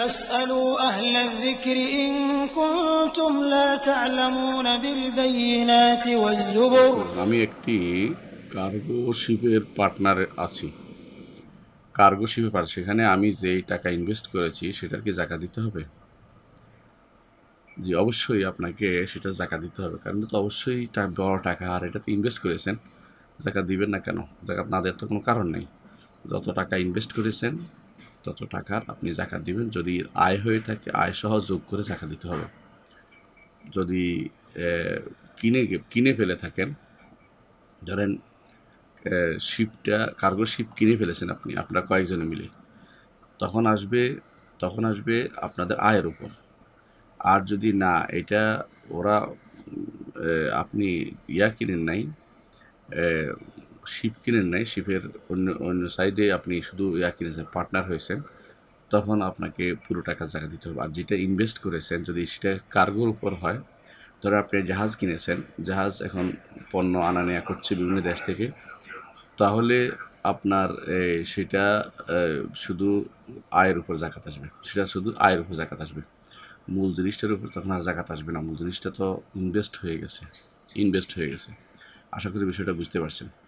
আমি একটি কার্গো শিপের পার্টনার আছি কার্গো শিপে পার সেখানে আমি যেই টাকা ইনভেস্ট করেছি সেটার কি জাকা দিতে হবে জি অবশ্যই আপনাকে সেটা জাকা দিতে হবে কারণ তো অবশ্যই বড় টাকা আর এটা তো ইনভেস্ট করেছেন জাকা দিবেন না কেন জাকা না দেওয়ার তো কোনো কারণ নেই যত টাকা ইনভেস্ট করেছেন তত টাকার আপনি জাকাত দিবেন যদি আয় হয়ে থাকে আয় সহ যোগ করে জাকাত দিতে হবে যদি কিনে কিনে ফেলে থাকেন ধরেন শিপটা কার্গো শিপ কিনে ফেলেছেন আপনি আপনারা কয়েকজনে মিলে তখন আসবে তখন আসবে আপনাদের আয়ের উপর আর যদি না এটা ওরা আপনি ইয়া কিনেন নাই শিপ কিনেন নাই শিপের অন্য অন্য সাইডে আপনি শুধু ইয়া কিনেছেন পার্টনার হয়েছেন তখন আপনাকে পুরো টাকা জায়গা দিতে হবে আর যেটা ইনভেস্ট করেছেন যদি সেটা কার্গোর উপর হয় ধরো আপনি জাহাজ কিনেছেন জাহাজ এখন পণ্য আনা নেওয়া করছে বিভিন্ন দেশ থেকে তাহলে আপনার সেটা শুধু আয়ের উপর জাকাত আসবে সেটা শুধু আয়ের উপর জাকাত আসবে মূল জিনিসটার উপর তখন আর জাকাত আসবে না মূল জিনিসটা তো ইনভেস্ট হয়ে গেছে ইনভেস্ট হয়ে গেছে আশা করি বিষয়টা বুঝতে পারছেন